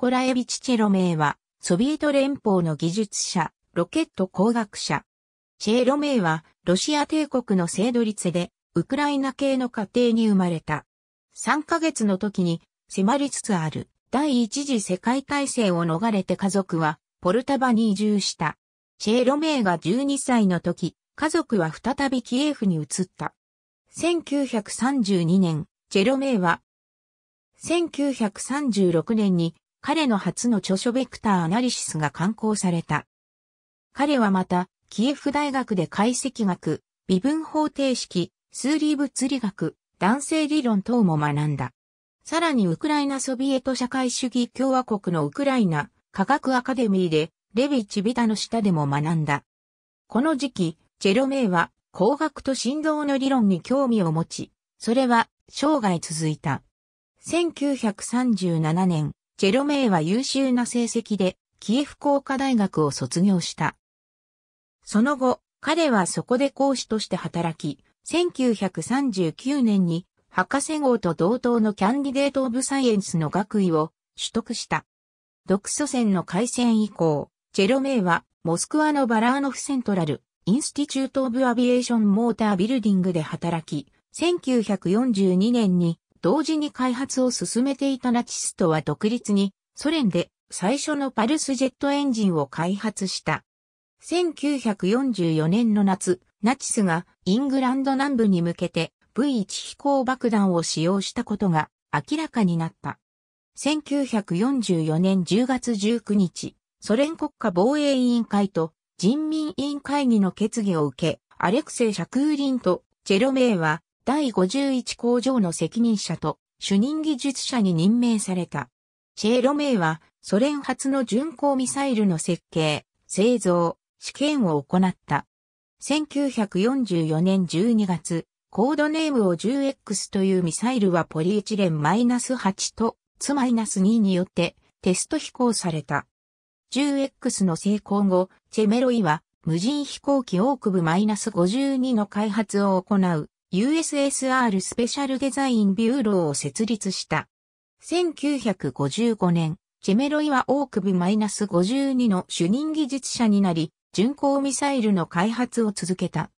コラエビチチェロ名は、ソビエト連邦の技術者、ロケット工学者。チェロ名は、ロシア帝国の制度率で、ウクライナ系の家庭に生まれた。3ヶ月の時に、迫りつつある、第一次世界大戦を逃れて家族は、ポルタバに移住した。チェロ名が12歳の時、家族は再びキエフに移った。1932年、チェロ名は、1936年に彼の初の著書ベクターアナリシスが刊行された。彼はまた、キエフ大学で解析学、微分方程式、数理物理学、男性理論等も学んだ。さらにウクライナソビエト社会主義共和国のウクライナ科学アカデミーでレビチビタの下でも学んだ。この時期、ジェロメイは工学と振動の理論に興味を持ち、それは生涯続いた。1937年、チェロメイは優秀な成績で、キエフ工科大学を卒業した。その後、彼はそこで講師として働き、1939年に博士号と同等のキャンディデート・オブ・サイエンスの学位を取得した。独祖戦の開戦以降、チェロメイはモスクワのバラーノフセントラル、インスティチュート・オブ・アビエーション・モーター・ビルディングで働き、1942年に同時に開発を進めていたナチスとは独立に、ソ連で最初のパルスジェットエンジンを開発した。1944年の夏、ナチスがイングランド南部に向けて V1 飛行爆弾を使用したことが明らかになった。1944年10月19日、ソ連国家防衛委員会と人民委員会議の決議を受け、アレクセイ・シャクーリンとチェロメイは第51工場の責任者と主任技術者に任命された。チェーロメイはソ連初の巡航ミサイルの設計、製造、試験を行った。1944年12月、コードネームを 10X というミサイルはポリエチレン -8 とツ -2 によってテスト飛行された。10X の成功後、チェメロイは無人飛行機オーク部 -52 の開発を行う USSR スペシャルデザインビューローを設立した。1955年、チェメロイはオー大首 -52 の主任技術者になり、巡航ミサイルの開発を続けた。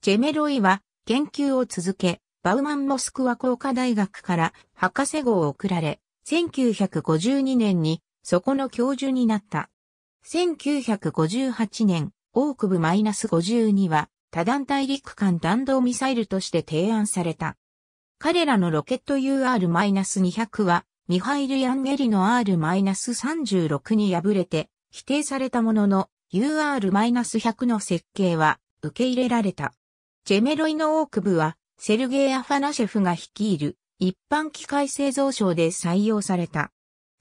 チェメロイは研究を続け、バウマンモスクワ工科大学から博士号を贈られ、1952年にそこの教授になった。1958年、オー大首 -52 は多段大陸間弾道ミサイルとして提案された。彼らのロケット UR-200 は、ミハイル・ヤンゲリの R-36 に敗れて否定されたものの UR-100 の設計は受け入れられた。ジェメロイの多く部はセルゲイ・アファナシェフが率いる一般機械製造省で採用された。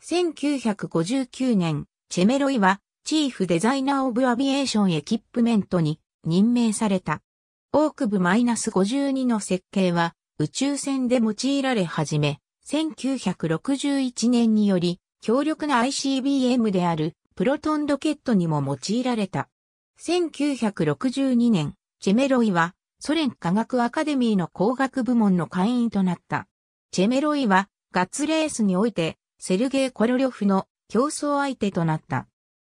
1959年、チェメロイはチーフデザイナーオブアビエーションエキップメントに任命された。オーク部 -52 の設計は宇宙船で用いられ始め、1961年により強力な ICBM であるプロトンロケットにも用いられた。1962年、チェメロイはソ連科学アカデミーの工学部門の会員となった。チェメロイはガッツレースにおいてセルゲイ・コロリョフの競争相手となった。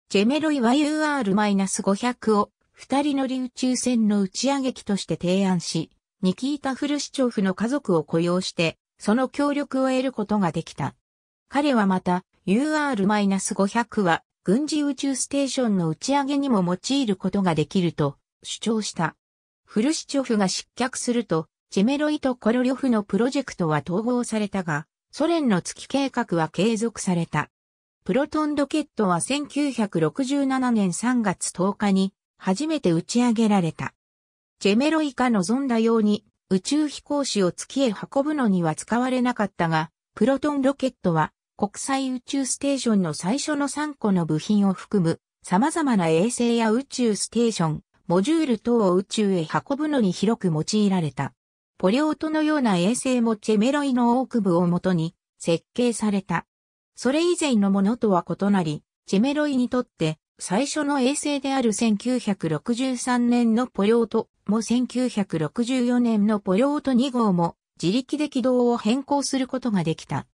チェメロイは UR-500 を二人乗り宇宙船の打ち上げ機として提案し、ニキータ・フルシチョフの家族を雇用して、その協力を得ることができた。彼はまた、UR-500 は軍事宇宙ステーションの打ち上げにも用いることができると主張した。フルシチョフが失脚すると、チェメロイとコロリョフのプロジェクトは統合されたが、ソ連の月計画は継続された。プロトンロケットは1967年3月10日に初めて打ち上げられた。ジェメロイが望んだように宇宙飛行士を月へ運ぶのには使われなかったが、プロトンロケットは国際宇宙ステーションの最初の3個の部品を含む様々な衛星や宇宙ステーション、モジュール等を宇宙へ運ぶのに広く用いられた。ポリオートのような衛星もチェメロイの多く部をもとに設計された。それ以前のものとは異なり、チェメロイにとって最初の衛星である1963年のポリートも1964年のポリート2号も自力で軌道を変更することができた。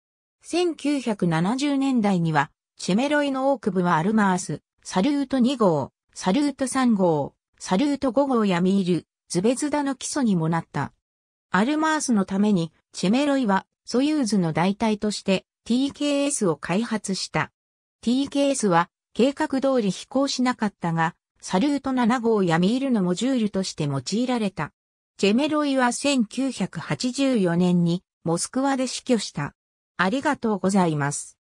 1970年代には、チェメロイのオーク部はアルマース、サルート2号、サルート3号、サルート5号やミール、ズベズダの基礎にもなった。アルマースのために、チェメロイは、ソユーズの代替として、TKS を開発した。TKS は、計画通り飛行しなかったが、サルート7号やミールのモジュールとして用いられた。ジェメロイは1984年にモスクワで死去した。ありがとうございます。